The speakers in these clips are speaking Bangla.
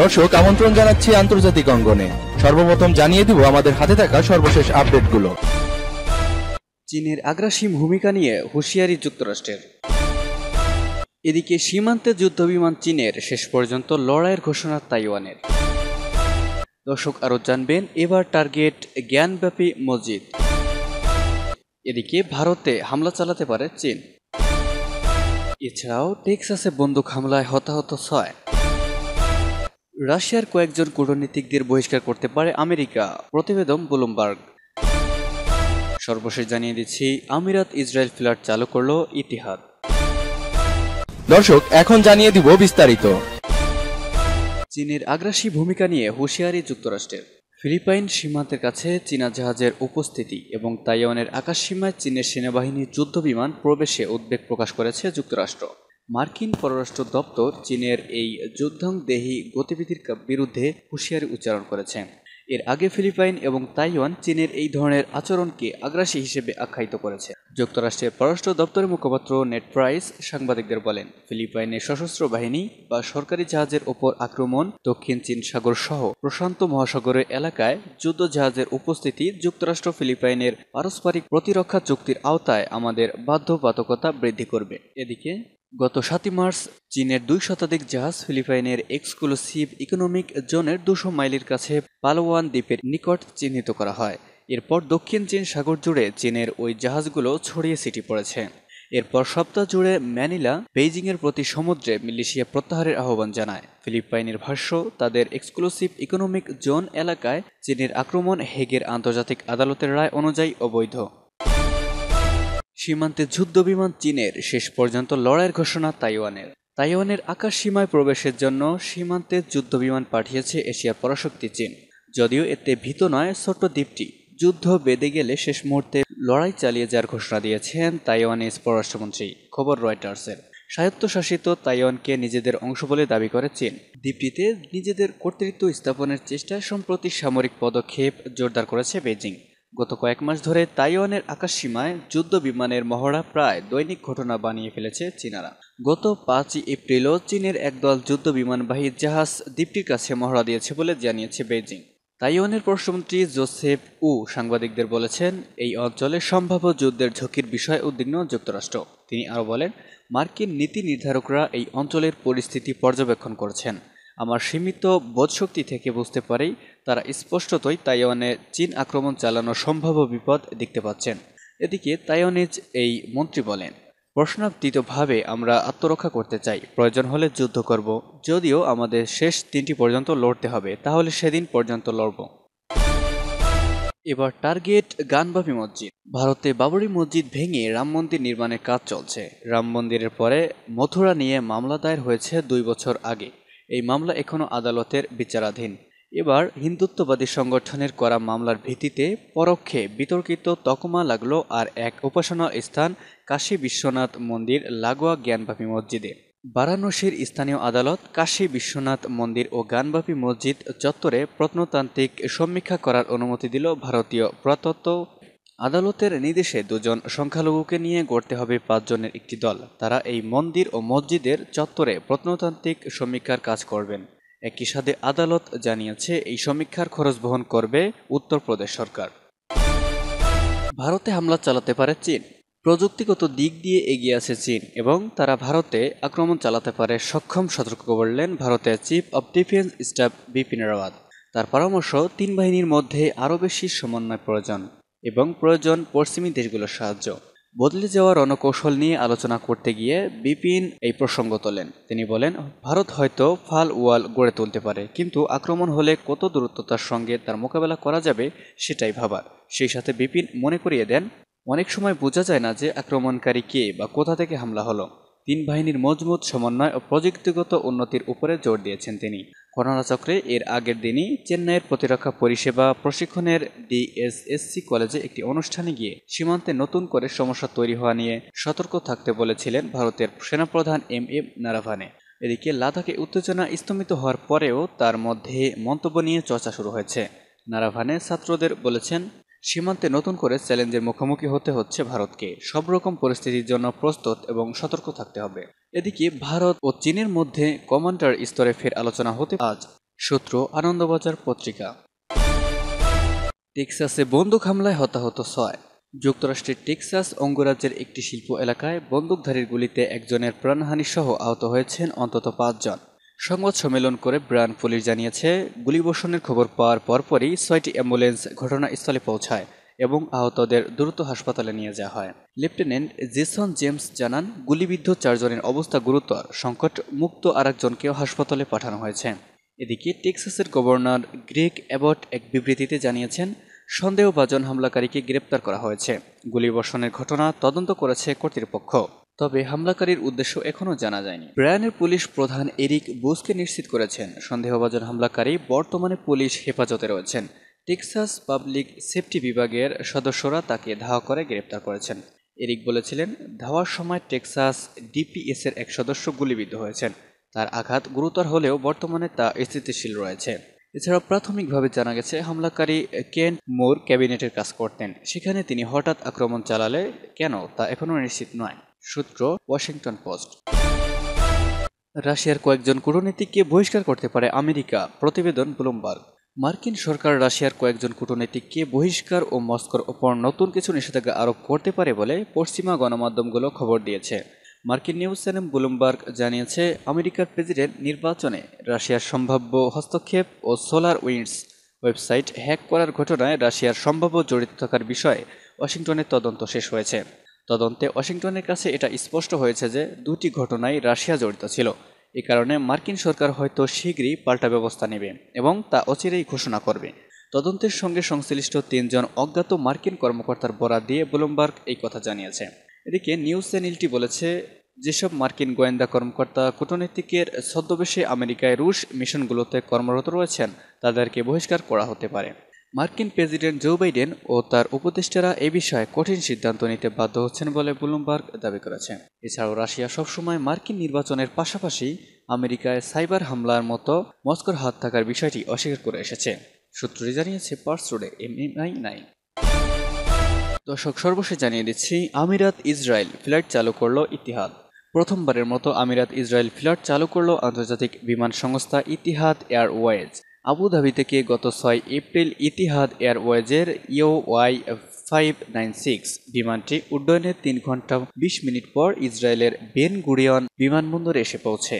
দর্শক আমন্ত্রণ জানাচ্ছি আন্তর্জাতিক অঙ্গনে সর্বপ্রথম জানিয়ে দিব আমাদের হাতে থাকা সর্বশেষ আপডেটগুলো চীনের আগ্রাসী ভূমিকা নিয়ে হুঁশিয়ারি যুক্তরাষ্ট্রের এদিকে সীমান্তে যুদ্ধবিমান চীনের শেষ পর্যন্ত লড়াইয়ের ঘোষণা তাইওয়ানের দর্শক আরও জানবেন এবার টার্গেট জ্ঞানব্যাপী মসজিদ এদিকে ভারতে হামলা চালাতে পারে চীন এছাড়াও টেক্সাসে বন্দুক হামলায় হতাহত ছয় রাশিয়ার কয়েকজন কূটনীতিকদের বহিষ্কার করতে পারে আমেরিকা প্রতিবেদন ব্লুমবার্গ সর্বশেষ জানিয়ে দিচ্ছি আমিরাত ইসরায়েল ফ্ল্যাট চালু করলো ইতিহাদ দর্শক এখন জানিয়ে দিব বিস্তারিত চীনের আগ্রাসী ভূমিকা নিয়ে হুঁশিয়ারি যুক্তরাষ্ট্রের ফিলিপাইন সীমান্তের কাছে চীনা জাহাজের উপস্থিতি এবং তাইওয়ানের আকাশসীমায় চীনের সেনাবাহিনীর যুদ্ধবিমান প্রবেশে উদ্বেগ প্রকাশ করেছে যুক্তরাষ্ট্র মার্কিন পররাষ্ট্র দপ্তর চীনের এই যুদ্ধংদেহী গতিবিধির বিরুদ্ধে হুঁশিয়ারি উচ্চারণ করেছে এর আগে ফিলিপাইন এবং তাইওয়ান চীনের এই ধরনের আচরণকে আগ্রাসী হিসেবে আখ্যায়িত করেছে যুক্তরাষ্ট্রের পররাষ্ট্র দপ্তরের মুখপাত্র নেট প্রাইস সাংবাদিকদের বলেন ফিলিপাইনের সশস্ত্র বাহিনী বা সরকারি জাহাজের ওপর আক্রমণ দক্ষিণ চীন সাগর সহ প্রশান্ত মহাসাগরের এলাকায় যুদ্ধ জাহাজের উপস্থিতি যুক্তরাষ্ট্র ফিলিপাইনের পারস্পরিক প্রতিরক্ষা চুক্তির আওতায় আমাদের বাধ্যবাধকতা বৃদ্ধি করবে এদিকে গত সাতই মার্চ চীনের দুই শতাধিক জাহাজ ফিলিপাইনের এক্সক্লুসিভ ইকোনমিক জোনের দুশো মাইলের কাছে পালোয়ান দ্বীপের নিকট চিহ্নিত করা হয় এরপর দক্ষিণ চীন সাগর জুড়ে চীনের ওই জাহাজগুলো ছড়িয়ে সিটি পড়েছে এরপর সপ্তাহ জুড়ে ম্যানিলা বেইজিংয়ের প্রতি সমুদ্রে মিলিশিয়া প্রত্যাহারের আহ্বান জানায় ফিলিপাইনের ভাষ্য তাদের এক্সক্লুসিভ ইকোনমিক জোন এলাকায় চীনের আক্রমণ হেগের আন্তর্জাতিক আদালতের রায় অনুযায়ী অবৈধ সীমান্তে যুদ্ধ বিমান চীনের শেষ পর্যন্ত লড়াইয়ের ঘোষণা তাইওয়ানের তাইওয়ানের আকাশ সীমায় প্রবেশের জন্য সীমান্তে যুদ্ধবিমান পাঠিয়েছে এশিয়ার পরাশক্তি চীন যদিও এতে ভীত নয় ছোট্ট দ্বীপটি যুদ্ধ বেঁধে গেলে শেষ মুহূর্তে লড়াই চালিয়ে যাওয়ার ঘোষণা দিয়েছেন তাইওয়ানের পররাষ্ট্রমন্ত্রী খবর রয়টার্সের স্বায়ত্তশাসিত তাইওয়ানকে নিজেদের অংশ বলে দাবি করে চীন দ্বীপটিতে নিজেদের কর্তৃত্ব স্থাপনের চেষ্টায় সম্প্রতি সামরিক পদক্ষেপ জোরদার করেছে বেজিং গত কয়েক মাস ধরে তাইওয়ানের আকাশসীমায় যুদ্ধ বিমানের মহড়া প্রায় দৈনিক ঘটনা বানিয়ে ফেলেছে চীনারা গত পাঁচই এপ্রিলও চীনের একদল যুদ্ধ বিমানবাহী জাহাজ দ্বীপটির কাছে মহড়া দিয়েছে বলে জানিয়েছে বেজিং তাইওয়ানের পররাষ্ট্রমন্ত্রী জোসেফ উ সাংবাদিকদের বলেছেন এই অঞ্চলে সম্ভাব্য যুদ্ধের ঝুঁকির বিষয়ে উদ্বিগ্ন যুক্তরাষ্ট্র তিনি আরও বলেন মার্কিন নীতি নির্ধারকরা এই অঞ্চলের পরিস্থিতি পর্যবেক্ষণ করছেন আমার সীমিত বোধশক্তি থেকে বুঝতে পারি তারা স্পষ্টতই তাইওয়ানে চীন আক্রমণ চালানোর সম্ভাব্য বিপদ দেখতে পাচ্ছেন এদিকে তাইওয়ানিজ এই মন্ত্রী বলেন প্রশ্নাতীতভাবে আমরা আত্মরক্ষা করতে চাই প্রয়োজন হলে যুদ্ধ করব যদিও আমাদের শেষ তিনটি পর্যন্ত লড়তে হবে তাহলে সেদিন পর্যন্ত লড়ব এবার টার্গেট গানবাবী মসজিদ ভারতে বাবরি মসজিদ ভেঙে রাম মন্দির নির্মাণের কাজ চলছে রাম মন্দিরের পরে মথুরা নিয়ে মামলা দায়ের হয়েছে দুই বছর আগে এই মামলা এখনও আদালতের বিচারাধীন এবার হিন্দুত্ববাদী সংগঠনের করা মামলার ভিত্তিতে পরোক্ষে বিতর্কিত তকমা লাগলো আর এক উপাসনা স্থান কাশী বিশ্বনাথ মন্দির লাগোয়া জ্ঞানবাপী মসজিদে বারাণসীর স্থানীয় আদালত কাশী বিশ্বনাথ মন্দির ও জ্ঞানবাপী মসজিদ চত্বরে প্রত্নতান্ত্রিক সমীক্ষা করার অনুমতি দিল ভারতীয় প্রতত্ত্ব আদালতের নির্দেশে দুজন সংখ্যালঘুকে নিয়ে গড়তে হবে পাঁচজনের একটি দল তারা এই মন্দির ও মসজিদের চত্বরে প্রত্নতান্ত্রিক সমীক্ষার কাজ করবেন একই সাথে আদালত জানিয়েছে এই সমীক্ষার খরচ বহন করবে উত্তরপ্রদেশ সরকার ভারতে হামলা চালাতে পারে চীন প্রযুক্তিগত দিক দিয়ে এগিয়ে আছে চীন এবং তারা ভারতে আক্রমণ চালাতে পারে সক্ষম সতর্ক করলেন ভারতের chief of defence staff Bipin Rawat তার পরামর্শ তিন বাহিনীর মধ্যে আরও বেশি সমন্বয় প্রয়োজন এবং প্রয়োজন পশ্চিমী দেশগুলোর সাহায্য বদলে যাওয়া রণকৌশল নিয়ে আলোচনা করতে গিয়ে বিপিন এই প্রসঙ্গ তোলেন তিনি বলেন ভারত হয়তো ফাল ওয়াল গড়ে তুলতে পারে কিন্তু আক্রমণ হলে কত দূরত্বতার সঙ্গে তার মোকাবেলা করা যাবে সেটাই ভাবার সেই সাথে বিপিন মনে করিয়ে দেন অনেক সময় বোঝা যায় না যে আক্রমণকারী কে বা কোথা থেকে হামলা হলো তিন বাহিনীর মজবুত সমন্বয় ও প্রযুক্তিগত উন্নতির উপরে জোর দিয়েছেন তিনি চক্রে এর আগের দিনই চেন্নাইয়ের প্রতিরক্ষা পরিষেবা প্রশিক্ষণের ডিএসএসসি কলেজে একটি অনুষ্ঠানে গিয়ে সীমান্তে নতুন করে সমস্যা তৈরি হওয়া নিয়ে সতর্ক থাকতে বলেছিলেন ভারতের সেনাপ্রধান এম এম নারাভানে এদিকে লাদাখে উত্তেজনা স্তম্ভিত হওয়ার পরেও তার মধ্যে মন্তব্য নিয়ে চর্চা শুরু হয়েছে নারাভানে ছাত্রদের বলেছেন সীমান্তে নতুন করে চ্যালেঞ্জের মুখোমুখি হতে হচ্ছে ভারতকে সব রকম পরিস্থিতির জন্য প্রস্তুত এবং সতর্ক থাকতে হবে এদিকে ভারত ও চীনের মধ্যে কমান্ডার স্তরে ফের আলোচনা হতে আজ সূত্র আনন্দবাজার পত্রিকা টেক্সাসে বন্দুক হামলায় হতাহত ছয় যুক্তরাষ্ট্রের টেক্সাস অঙ্গরাজ্যের একটি শিল্প এলাকায় বন্দুকধারীর গুলিতে একজনের প্রাণহানি সহ আহত হয়েছেন অন্তত পাঁচজন সংবাদ সম্মেলন করে ব্রান পুলিশ জানিয়েছে গুলিবর্ষণের খবর পাওয়ার পরপরই ছয়টি অ্যাম্বুলেন্স ঘটনাস্থলে পৌঁছায় এবং আহতদের দ্রুত হাসপাতালে নিয়ে যাওয়া হয় লেফটেন্যান্ট জেসন জেমস জানান গুলিবিদ্ধ চারজনের অবস্থা গুরুতর সংকট মুক্ত আরেকজনকেও হাসপাতালে পাঠানো হয়েছে এদিকে টেক্সাসের গভর্নর গ্রেক অ্যাবট এক বিবৃতিতে জানিয়েছেন সন্দেহভাজন হামলাকারীকে গ্রেপ্তার করা হয়েছে গুলিবর্ষণের ঘটনা তদন্ত করেছে কর্তৃপক্ষ তবে হামলাকারীর উদ্দেশ্য এখনও জানা যায়নি ব্রায়ানের পুলিশ প্রধান এরিক বুসকে নিশ্চিত করেছেন সন্দেহভাজন হামলাকারী বর্তমানে পুলিশ হেফাজতে রয়েছেন টেক্সাস পাবলিক সেফটি বিভাগের সদস্যরা তাকে ধাওয়া করে গ্রেপ্তার করেছেন এরিক বলেছিলেন ধাওয়ার সময় টেক্সাস ডিপিএসের এক সদস্য গুলিবিদ্ধ হয়েছেন তার আঘাত গুরুতর হলেও বর্তমানে তা স্থিতিশীল রয়েছে এছাড়া প্রাথমিকভাবে জানা গেছে হামলাকারী কেন মোর ক্যাবিনেটের কাজ করতেন সেখানে তিনি হঠাৎ আক্রমণ চালালে কেন তা এখনও নিশ্চিত নয় সূত্র ওয়াশিংটন পোস্ট রাশিয়ার কয়েকজন কূটনীতিককে বহিষ্কার করতে পারে আমেরিকা প্রতিবেদন ব্লুমবার্গ মার্কিন সরকার রাশিয়ার কয়েকজন কূটনীতিককে বহিষ্কার ও মস্কোর ওপর নতুন কিছু নিষেধাজ্ঞা আরোপ করতে পারে বলে পশ্চিমা গণমাধ্যমগুলো খবর দিয়েছে মার্কিন নিউজ চ্যানেল ব্লুমবার্গ জানিয়েছে আমেরিকার প্রেসিডেন্ট নির্বাচনে রাশিয়ার সম্ভাব্য হস্তক্ষেপ ও সোলার উইন্ডস ওয়েবসাইট হ্যাক করার ঘটনায় রাশিয়ার সম্ভাব্য জড়িত থাকার বিষয়ে ওয়াশিংটনের তদন্ত শেষ হয়েছে তদন্তে ওয়াশিংটনের কাছে এটা স্পষ্ট হয়েছে যে দুটি ঘটনায় রাশিয়া জড়িত ছিল এ কারণে মার্কিন সরকার হয়তো শীঘ্রই পাল্টা ব্যবস্থা নেবে এবং তা অচিরেই ঘোষণা করবে তদন্তের সঙ্গে সংশ্লিষ্ট তিনজন অজ্ঞাত মার্কিন কর্মকর্তার বরাদ দিয়ে ব্লুমবার্গ এই কথা জানিয়েছে এদিকে নিউজ চ্যানেলটি বলেছে যেসব মার্কিন গোয়েন্দা কর্মকর্তা কূটনীতিকের ছদ্মবেশে আমেরিকায় রুশ মিশনগুলোতে কর্মরত রয়েছেন তাদেরকে বহিষ্কার করা হতে পারে মার্কিন প্রেসিডেন্ট জো বাইডেন ও তার উপদেষ্টারা এ বিষয়ে কঠিন সিদ্ধান্ত নিতে বাধ্য হচ্ছেন বলে ব্লুমবার্গ দাবি করেছে এছাড়াও রাশিয়া সবসময় মার্কিন নির্বাচনের পাশাপাশি আমেরিকায় সাইবার হামলার মতো মস্কোর হাত থাকার বিষয়টি অস্বীকার করে এসেছে সূত্রটি জানিয়েছে পার্স রোডে এমএমআই নাইন দর্শক সর্বশেষ জানিয়ে দিচ্ছি আমিরাত ইসরায়েল ফ্লাইট চালু করল ইতিহাদ প্রথমবারের মতো আমিরাত ইসরায়েল ফ্লাইট চালু করল আন্তর্জাতিক বিমান সংস্থা ইতিহাদ এয়ারওয়েজ আবুধাবি থেকে গত ছয় এপ্রিল ইতিহাদ এয়ারওয়েজের ইওয়াই ফাইভ নাইন সিক্স বিমানটি উড্ডয়নের তিন ঘন্টা বিশ মিনিট পর ইসরায়েলের বেন গুরিয়ন বিমানবন্দরে এসে পৌঁছে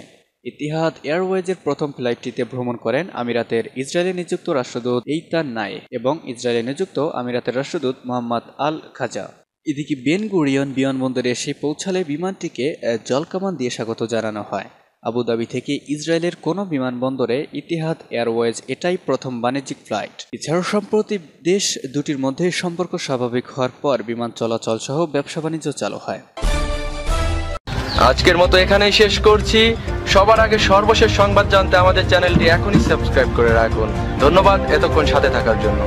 ইতিহাদ এয়ারওয়েজের প্রথম ফ্লাইটটিতে ভ্রমণ করেন আমিরাতের ইসরায়েলে নিযুক্ত রাষ্ট্রদূত এইতান নাই এবং ইসরায়েলে নিযুক্ত আমিরাতের রাষ্ট্রদূত মোহাম্মদ আল খাজা এদিকে বেন গুরিয়ন বিমানবন্দরে এসে পৌঁছালে বিমানটিকে জলকামান দিয়ে স্বাগত জানানো হয় আবুধাবি থেকে ইসরায়েলের কোনো বিমানবন্দরে ইতিহাদ এয়ারওয়েজ এটাই প্রথম বাণিজ্যিক ফ্লাইট এছাড়াও সম্প্রতি দেশ দুটির মধ্যে সম্পর্ক স্বাভাবিক হওয়ার পর বিমান চলাচল সহ ব্যবসা বাণিজ্য চালু হয় আজকের মতো এখানেই শেষ করছি সবার আগে সর্বশেষ সংবাদ জানতে আমাদের চ্যানেলটি এখনই সাবস্ক্রাইব করে রাখুন ধন্যবাদ এতক্ষণ সাথে থাকার জন্য